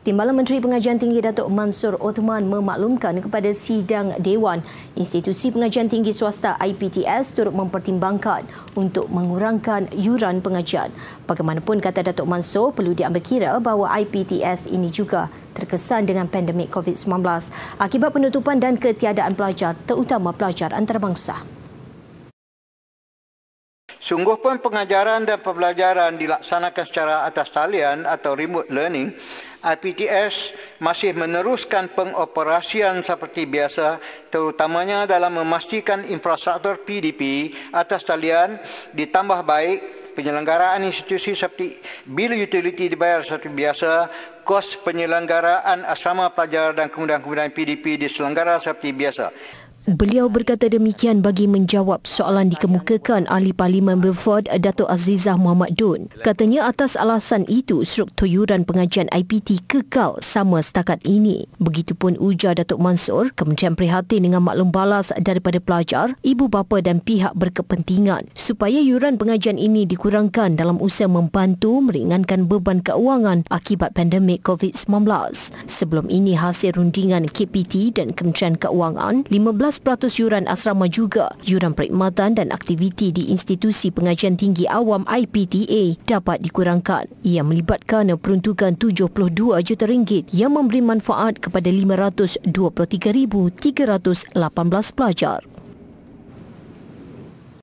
Timbalan Menteri Pengajian Tinggi Datuk Mansur Othman memaklumkan kepada sidang Dewan, institusi pengajian tinggi swasta IPTS turut mempertimbangkan untuk mengurangkan yuran pengajian. Bagaimanapun kata Datuk Mansur, perlu diambil kira bahawa IPTS ini juga terkesan dengan pandemik COVID-19 akibat penutupan dan ketiadaan pelajar, terutama pelajar antarabangsa. Sungguh pun pengajaran dan pembelajaran dilaksanakan secara atas talian atau remote learning IPTS masih meneruskan pengoperasian seperti biasa terutamanya dalam memastikan infrastruktur PDP atas talian ditambah baik penyelenggaraan institusi seperti bil utility dibayar seperti biasa kos penyelenggaraan asrama pelajar dan kemudahan-kemudahan PDP diselenggara seperti biasa Beliau berkata demikian bagi menjawab soalan dikemukakan ahli Parlimen Beaufort Dato' Azizah Muhammad Dun. Katanya atas alasan itu, struktur yuran pengajian IPT kekal sama setakat ini. Begitupun ujar Datuk Mansor kemudian prihatin dengan maklum balas daripada pelajar, ibu bapa dan pihak berkepentingan supaya yuran pengajian ini dikurangkan dalam usaha membantu meringankan beban keuangan akibat pandemik COVID-19. Sebelum ini, hasil rundingan KPT dan Kementerian Keuangan, 15 15% yuran asrama juga. Yuran perkhidmatan dan aktiviti di Institusi Pengajian Tinggi Awam IPTA dapat dikurangkan. Ia melibatkan peruntukan 72 juta ringgit yang memberi manfaat kepada 523,318 pelajar.